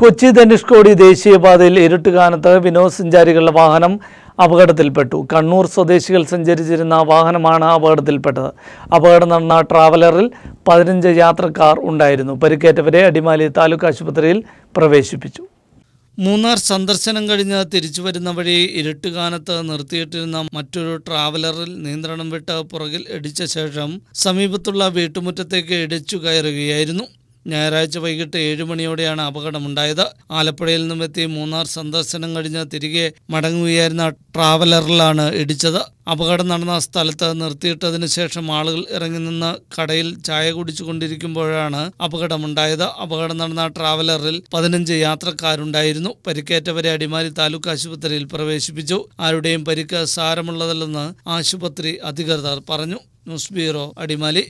കൊച്ചി ധനുഷ്കോടി ദേശീയപാതയിൽ ഇരുട്ടുകാനത്ത് വിനോദസഞ്ചാരികളുടെ വാഹനം അപകടത്തിൽപ്പെട്ടു കണ്ണൂർ സ്വദേശികൾ സഞ്ചരിച്ചിരുന്ന വാഹനമാണ് അപകടത്തിൽപ്പെട്ടത് അപകടം നടന്ന ട്രാവലറിൽ പതിനഞ്ച് യാത്രക്കാർ ഉണ്ടായിരുന്നു പരിക്കേറ്റവരെ അടിമാലി താലൂക്ക് ആശുപത്രിയിൽ പ്രവേശിപ്പിച്ചു മൂന്നാർ സന്ദർശനം കഴിഞ്ഞ് തിരിച്ചു വരുന്ന വഴി ഇരുട്ടുകാലത്ത് നിർത്തിയിട്ടിരുന്ന മറ്റൊരു ട്രാവലറിൽ നിയന്ത്രണം വിട്ട് പുറകിൽ ഇടിച്ച ശേഷം സമീപത്തുള്ള വീട്ടുമുറ്റത്തേക്ക് ഇടിച്ചു കയറുകയായിരുന്നു ഞായറാഴ്ച വൈകിട്ട് ഏഴ് മണിയോടെയാണ് അപകടമുണ്ടായത് ആലപ്പുഴയിൽ നിന്നും എത്തി മൂന്നാർ സന്ദർശനം കഴിഞ്ഞ് തിരികെ മടങ്ങുകയായിരുന്ന ട്രാവലറിലാണ് ഇടിച്ചത് അപകടം നടന്ന സ്ഥലത്ത് നിർത്തിയിട്ടതിന് ശേഷം ആളുകൾ ഇറങ്ങി നിന്ന് കടയിൽ ചായ കുടിച്ചുകൊണ്ടിരിക്കുമ്പോഴാണ് അപകടമുണ്ടായത് അപകടം നടന്ന ട്രാവലറിൽ പതിനഞ്ച് യാത്രക്കാരുണ്ടായിരുന്നു പരിക്കേറ്റവരെ അടിമാലി താലൂക്ക് ആശുപത്രിയിൽ പ്രവേശിപ്പിച്ചു ആരുടെയും പരിക്ക് സാരമുള്ളതല്ലെന്ന് ആശുപത്രി അധികൃതർ പറഞ്ഞു ന്യൂസ് ബ്യൂറോ അടിമാലി